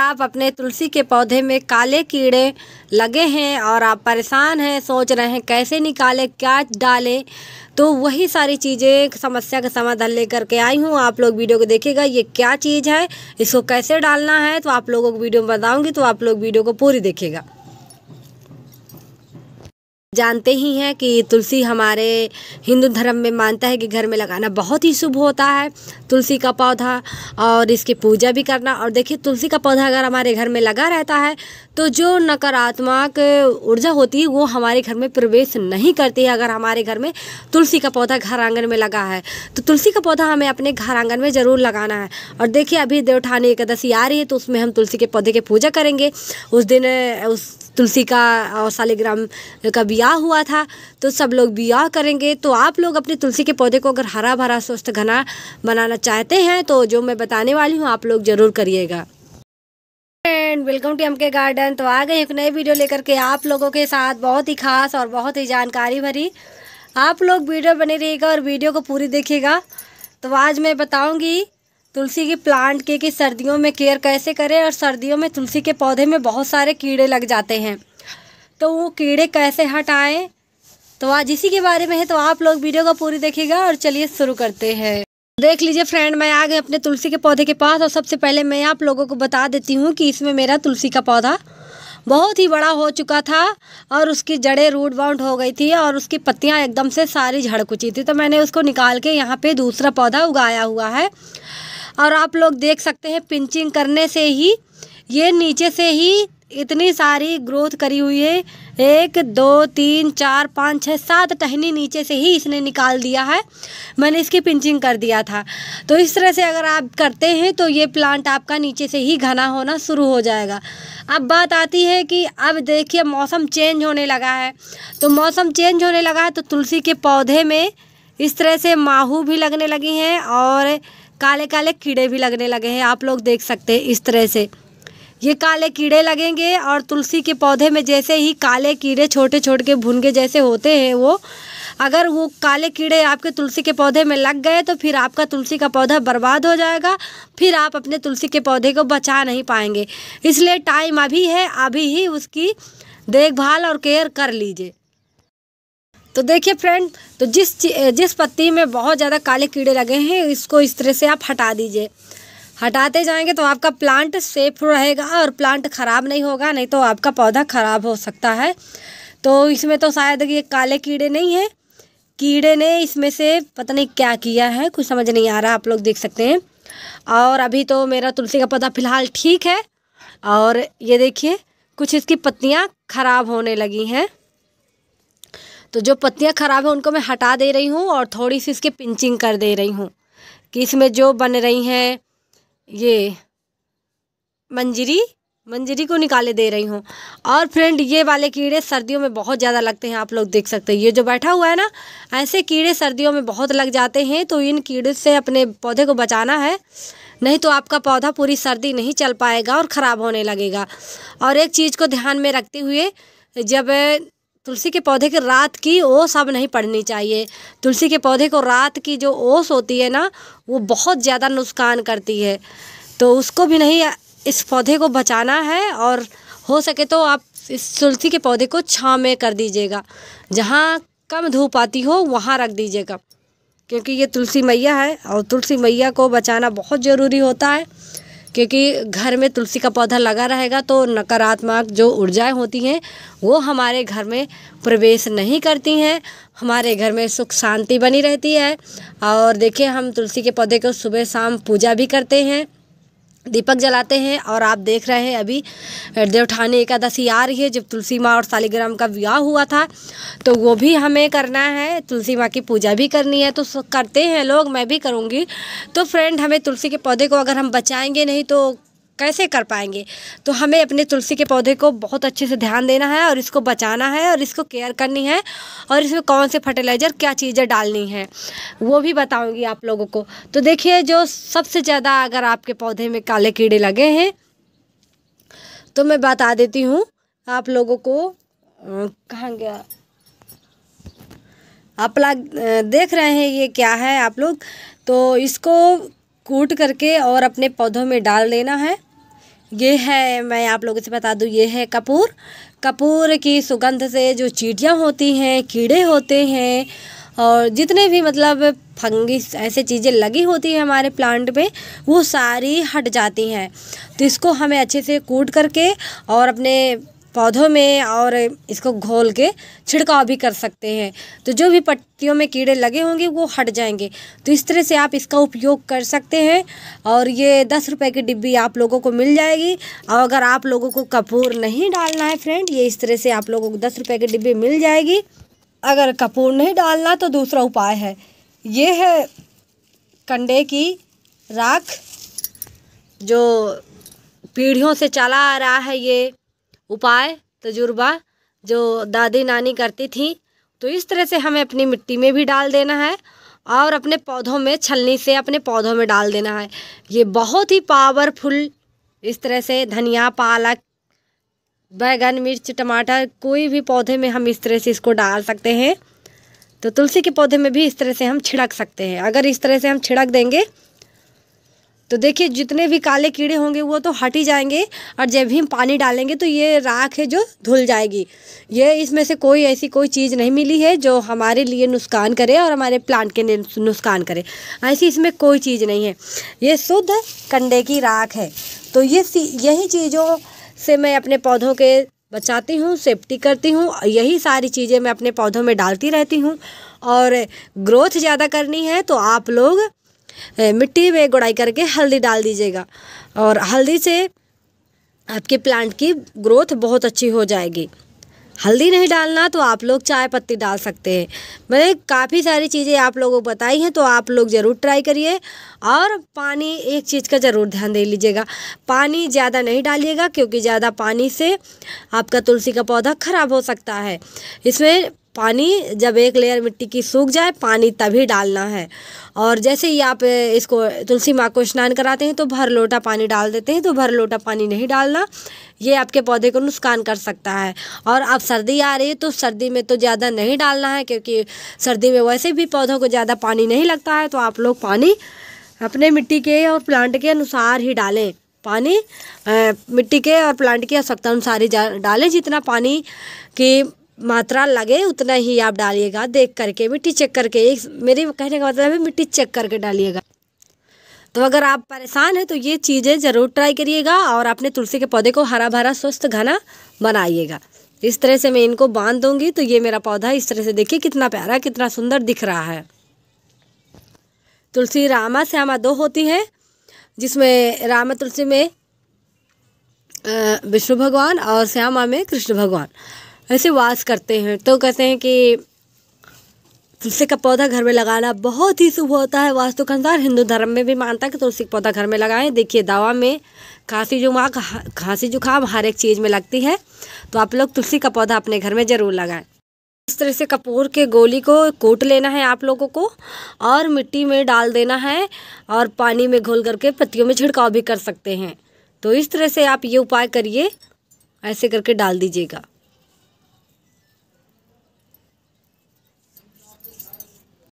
आप अपने तुलसी के पौधे में काले कीड़े लगे हैं और आप परेशान हैं सोच रहे हैं कैसे निकालें क्या डालें तो वही सारी चीज़ें समस्या का समाधान लेकर के आई हूँ आप लोग वीडियो को देखिएगा ये क्या चीज़ है इसको कैसे डालना है तो आप लोगों को वीडियो में बताऊँगी तो आप लोग वीडियो को पूरी देखेगा जानते ही हैं कि तुलसी हमारे हिंदू धर्म में मानता है कि घर में लगाना बहुत ही शुभ होता है तुलसी का पौधा और इसकी पूजा भी करना और देखिए तुलसी का पौधा अगर हमारे घर में लगा रहता है तो जो नकारात्मक ऊर्जा होती है वो हमारे घर में प्रवेश नहीं करती है अगर हमारे घर में तुलसी का पौधा घर आंगन में लगा है तो तुलसी का पौधा हमें अपने घर आंगन में ज़रूर लगाना है और देखिए अभी देवठानी एकादशी आ रही है तो उसमें हम तुलसी के पौधे की पूजा करेंगे उस दिन उस तुलसी का और सालिग्राम का ब्याह हुआ था तो सब लोग ब्याह करेंगे तो आप लोग अपने तुलसी के पौधे को अगर हरा भरा स्वस्थ घना बनाना चाहते हैं तो जो मैं बताने वाली हूँ आप लोग ज़रूर करिएगा friend welcome to M K garden तो आ गए एक नए वीडियो लेकर के आप लोगों के साथ बहुत ही खास और बहुत ही जानकारी भरी आप लोग वीडियो बने रहिएगा और वीडियो को पूरी देखिएगा तो आज मैं बताऊंगी तुलसी के प्लांट के कि सर्दियों में केयर कैसे करें और सर्दियों में तुलसी के पौधे में बहुत सारे कीड़े लग जाते हैं तो वो कीड़े कैसे हटाएं तो आज इसी के बारे में है तो आप लोग वीडियो को पूरी देखिएगा और चलिए शुरू करते हैं देख लीजिए फ्रेंड मैं आ गई अपने तुलसी के पौधे के पास और सबसे पहले मैं आप लोगों को बता देती हूँ कि इसमें मेरा तुलसी का पौधा बहुत ही बड़ा हो चुका था और उसकी जड़ें रूट बाउंड हो गई थी और उसकी पत्तियाँ एकदम से सारी झड़कुची थी तो मैंने उसको निकाल के यहाँ पे दूसरा पौधा उगाया हुआ है और आप लोग देख सकते हैं पिंचिंग करने से ही ये नीचे से ही इतनी सारी ग्रोथ करी हुई है एक दो तीन चार पाँच छः सात टहनी नीचे से ही इसने निकाल दिया है मैंने इसकी पिंचिंग कर दिया था तो इस तरह से अगर आप करते हैं तो ये प्लांट आपका नीचे से ही घना होना शुरू हो जाएगा अब बात आती है कि अब देखिए मौसम चेंज होने लगा है तो मौसम चेंज होने लगा है तो तुलसी के पौधे में इस तरह से माहू भी लगने लगी हैं और काले काले कीड़े भी लगने लगे हैं आप लोग देख सकते हैं इस तरह से ये काले कीड़े लगेंगे और तुलसी के पौधे में जैसे ही काले कीड़े छोटे छोटे के भुनगे जैसे होते हैं वो अगर वो काले कीड़े आपके तुलसी के पौधे में लग गए तो फिर आपका तुलसी का पौधा बर्बाद हो जाएगा फिर आप अपने तुलसी के पौधे को बचा नहीं पाएंगे इसलिए टाइम अभी है अभी ही उसकी देखभाल और केयर कर लीजिए तो देखिए फ्रेंड तो जिस जिस पत्ती में बहुत ज़्यादा काले कीड़े लगे हैं इसको इस तरह से आप हटा दीजिए हटाते जाएंगे तो आपका प्लांट सेफ रहेगा और प्लांट ख़राब नहीं होगा नहीं तो आपका पौधा ख़राब हो सकता है तो इसमें तो शायद ये काले कीड़े नहीं हैं कीड़े ने इसमें से पता नहीं क्या किया है कुछ समझ नहीं आ रहा आप लोग देख सकते हैं और अभी तो मेरा तुलसी का पौधा फ़िलहाल ठीक है और ये देखिए कुछ इसकी पत्तियाँ ख़राब होने लगी हैं तो जो पत्तियाँ ख़राब हैं उनको मैं हटा दे रही हूँ और थोड़ी सी इसकी पिंचिंग कर दे रही हूँ कि इसमें जो बन रही हैं ये मंजरी मंजरी को निकाले दे रही हूँ और फ्रेंड ये वाले कीड़े सर्दियों में बहुत ज़्यादा लगते हैं आप लोग देख सकते हैं ये जो बैठा हुआ है ना ऐसे कीड़े सर्दियों में बहुत लग जाते हैं तो इन कीड़े से अपने पौधे को बचाना है नहीं तो आपका पौधा पूरी सर्दी नहीं चल पाएगा और ख़राब होने लगेगा और एक चीज़ को ध्यान में रखते हुए जब तुलसी के पौधे के रात की ओस अब नहीं पड़नी चाहिए तुलसी के पौधे को रात की जो ओस होती है ना वो बहुत ज़्यादा नुकसान करती है तो उसको भी नहीं इस पौधे को बचाना है और हो सके तो आप इस तुलसी के पौधे को छाँव में कर दीजिएगा जहाँ कम धूप आती हो वहाँ रख दीजिएगा क्योंकि ये तुलसी मैया है और तुलसी मैया को बचाना बहुत ज़रूरी होता है क्योंकि घर में तुलसी का पौधा लगा रहेगा तो नकारात्मक जो ऊर्जाएं होती हैं वो हमारे घर में प्रवेश नहीं करती हैं हमारे घर में सुख शांति बनी रहती है और देखिए हम तुलसी के पौधे को सुबह शाम पूजा भी करते हैं दीपक जलाते हैं और आप देख रहे हैं अभी देवठानी एकादशी आ रही है जब तुलसी माँ और शालीग्राम का विवाह हुआ था तो वो भी हमें करना है तुलसी माँ की पूजा भी करनी है तो करते हैं लोग मैं भी करूँगी तो फ्रेंड हमें तुलसी के पौधे को अगर हम बचाएंगे नहीं तो कैसे कर पाएंगे तो हमें अपने तुलसी के पौधे को बहुत अच्छे से ध्यान देना है और इसको बचाना है और इसको केयर करनी है और इसमें कौन से फर्टिलाइज़र क्या चीज़ें डालनी है वो भी बताऊँगी आप लोगों को तो देखिए जो सबसे ज़्यादा अगर आपके पौधे में काले कीड़े लगे हैं तो मैं बता देती हूँ आप लोगों को कहाँ गया आप लोग देख रहे हैं ये क्या है आप लोग तो इसको कूट करके और अपने पौधों में डाल देना है ये है मैं आप लोगों से बता दूँ ये है कपूर कपूर की सुगंध से जो चीटियाँ होती हैं कीड़े होते हैं और जितने भी मतलब फंगिस ऐसे चीज़ें लगी होती हैं हमारे प्लांट में वो सारी हट जाती हैं तो इसको हमें अच्छे से कूट करके और अपने पौधों में और इसको घोल के छिड़काव भी कर सकते हैं तो जो भी पत्तियों में कीड़े लगे होंगे वो हट जाएंगे तो इस तरह से आप इसका उपयोग कर सकते हैं और ये दस रुपए की डिब्बी आप लोगों को मिल जाएगी और अगर आप लोगों को कपूर नहीं डालना है फ्रेंड ये इस तरह से आप लोगों को दस रुपये की डिब्बी मिल जाएगी अगर कपूर नहीं डालना तो दूसरा उपाय है ये है कंडे की राख जो पीढ़ियों से चला आ रहा है ये उपाय तजुर्बा जो दादी नानी करती थी तो इस तरह से हमें अपनी मिट्टी में भी डाल देना है और अपने पौधों में छलनी से अपने पौधों में डाल देना है ये बहुत ही पावरफुल इस तरह से धनिया पालक बैगन मिर्च टमाटर कोई भी पौधे में हम इस तरह से इसको डाल सकते हैं तो तुलसी के पौधे में भी इस तरह से हम छिड़क सकते हैं अगर इस तरह से हम छिड़क देंगे तो देखिए जितने भी काले कीड़े होंगे वो तो हट ही जाएंगे और जब भी हम पानी डालेंगे तो ये राख है जो धुल जाएगी ये इसमें से कोई ऐसी कोई चीज़ नहीं मिली है जो हमारे लिए नुकसान करे और हमारे प्लांट के लिए नुकसान करे ऐसी इसमें कोई चीज़ नहीं है ये शुद्ध कंडे की राख है तो ये यही चीज़ों से मैं अपने पौधों के बचाती हूँ सेफ्टी करती हूँ यही सारी चीज़ें मैं अपने पौधों में डालती रहती हूँ और ग्रोथ ज़्यादा करनी है तो आप लोग मिट्टी में गुड़ाई करके हल्दी डाल दीजिएगा और हल्दी से आपके प्लांट की ग्रोथ बहुत अच्छी हो जाएगी हल्दी नहीं डालना तो आप लोग चाय पत्ती डाल सकते हैं मैंने काफ़ी सारी चीज़ें आप लोगों को बताई हैं तो आप लोग ज़रूर ट्राई करिए और पानी एक चीज़ का ज़रूर ध्यान दे लीजिएगा पानी ज़्यादा नहीं डालिएगा क्योंकि ज़्यादा पानी से आपका तुलसी का पौधा ख़राब हो सकता है इसमें पानी जब एक लेयर मिट्टी की सूख जाए पानी तभी डालना है और जैसे ही आप इसको तुलसी माँ को स्नान कराते हैं तो भर लोटा पानी डाल देते हैं तो भर लोटा पानी नहीं डालना ये आपके पौधे को नुकसान कर सकता है और अब सर्दी आ रही है तो सर्दी में तो ज़्यादा नहीं डालना है क्योंकि सर्दी में वैसे भी पौधों को ज़्यादा पानी नहीं लगता है तो आप लोग पानी अपने मिट्टी के और प्लांट के अनुसार ही डालें पानी मिट्टी के और प्लांट की आवश्यकता अनुसार ही डालें जितना पानी की मात्रा लगे उतना ही आप डालिएगा देख करके मिट्टी चेक करके एक मेरे कहने का मतलब है मिट्टी चेक करके डालिएगा तो अगर आप परेशान हैं तो ये चीज़ें ज़रूर ट्राई करिएगा और अपने तुलसी के पौधे को हरा भरा स्वस्थ घना बनाइएगा इस तरह से मैं इनको बांध दूंगी तो ये मेरा पौधा इस तरह से देखिए कितना प्यारा कितना सुंदर दिख रहा है तुलसी रामा श्यामा दो होती है जिसमें रामा तुलसी में विष्णु भगवान और श्यामा में कृष्ण भगवान ऐसे वास करते हैं तो कहते हैं कि तुलसी का पौधा घर में लगाना बहुत ही शुभ होता है वास्तु के अनुसार हिंदू धर्म में भी मानता है कि तुलसी का पौधा घर में लगाएं देखिए दवा में खांसी जुमा खांसी जुकाम हर एक चीज़ में लगती है तो आप लोग तुलसी का पौधा अपने घर में ज़रूर लगाएं इस तरह से कपूर के गोली को कोट लेना है आप लोगों को और मिट्टी में डाल देना है और पानी में घोल करके पत्तियों में छिड़काव भी कर सकते हैं तो इस तरह से आप ये उपाय करिए ऐसे करके डाल दीजिएगा